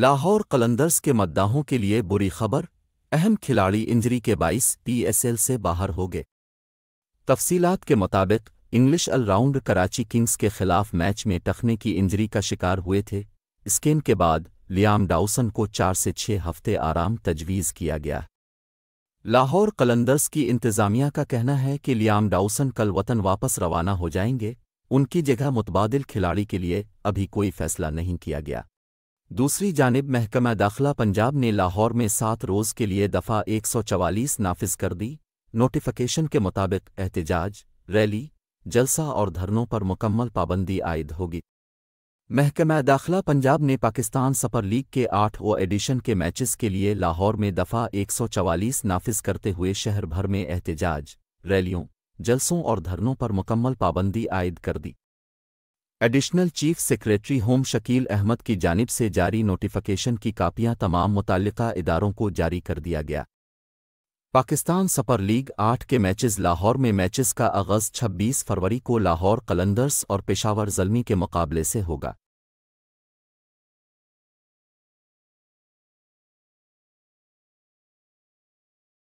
लाहौर कलंदर्स के मद्दाहों के लिए बुरी खबर अहम खिलाड़ी इंजरी के बाईस पीएसएल से बाहर हो गए तफसीलात के मुताबिक इंग्लिश अलराउंड कराची किंग्स के खिलाफ मैच में टखने की इंजरी का शिकार हुए थे स्किन के बाद लियाम डाउसन को चार से छह हफ्ते आराम तजवीज़ किया गया लाहौर कलंदर्स की इंतज़ामिया का कहना है कि लियाम डाउसन कल वतन वापस रवाना हो जाएंगे उनकी जगह मुतबादिल खिलाड़ी के लिए अभी कोई फैसला नहीं किया गया दूसरी जानब महकमा दाखिला पंजाब ने लाहौर में सात रोज़ के लिए दफ़ा एक सौ चवालीस नाफिज कर दी नोटिफिकेशन के मुताबिक एहतजाज रैली जलसा और धरनों पर मुकम्मल पाबंदी आयद होगी महकमा दाखिला पंजाब ने पाकिस्तान सपर लीग के आठ ओ एडिशन के मैचेस के लिए लाहौर में दफ़ा एक सौ चवालीस नाफिज करते हुए शहर भर में एहतजाज रैलियों जलसों और धरनों पर मुकम्मल पाबंदी आयद कर दी additional chief secretary home Shakeel Ahmed की जानिब से जारी नोटिफिकेशन की कापियां तमाम मुतल इदारों को जारी कर दिया गया पाकिस्तान सपर लीग आठ के मैचेस लाहौर में मैचेस का आगाज़ 26 फरवरी को लाहौर कलंदर्स और पेशावर जलमी के मुकाबले से होगा